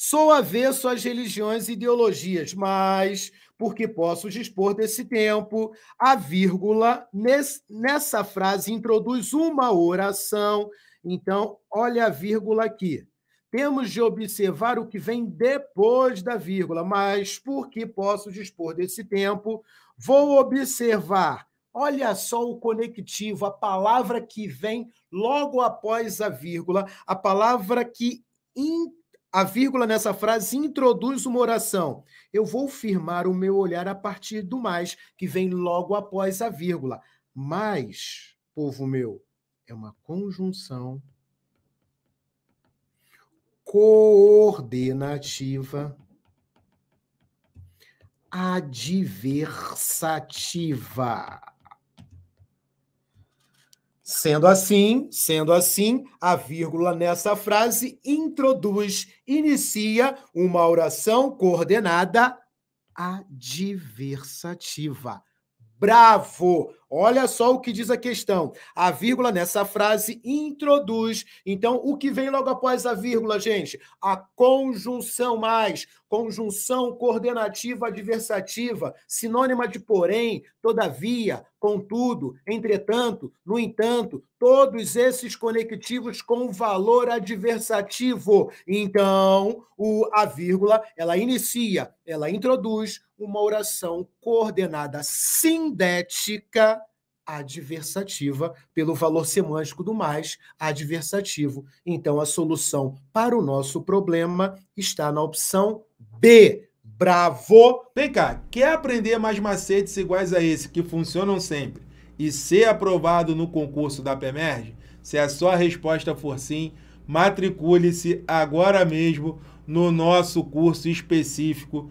Sou avesso às religiões e ideologias, mas, porque posso dispor desse tempo, a vírgula nessa frase introduz uma oração. Então, olha a vírgula aqui. Temos de observar o que vem depois da vírgula, mas porque posso dispor desse tempo, vou observar. Olha só o conectivo, a palavra que vem logo após a vírgula, a palavra que a vírgula nessa frase introduz uma oração. Eu vou firmar o meu olhar a partir do mais, que vem logo após a vírgula. Mas, povo meu, é uma conjunção coordenativa adversativa. Sendo assim, sendo assim, a vírgula nessa frase introduz, inicia uma oração coordenada adversativa bravo. Olha só o que diz a questão. A vírgula nessa frase introduz. Então, o que vem logo após a vírgula, gente? A conjunção mais, conjunção coordenativa adversativa, sinônima de porém, todavia, contudo, entretanto, no entanto, todos esses conectivos com valor adversativo. Então, o, a vírgula, ela inicia, ela introduz uma oração coordenada sindética adversativa, pelo valor semântico do mais, adversativo. Então, a solução para o nosso problema está na opção B. Bravo! Vem cá, quer aprender mais macetes iguais a esse que funcionam sempre e ser aprovado no concurso da PEMERG? Se a sua resposta for sim, matricule-se agora mesmo no nosso curso específico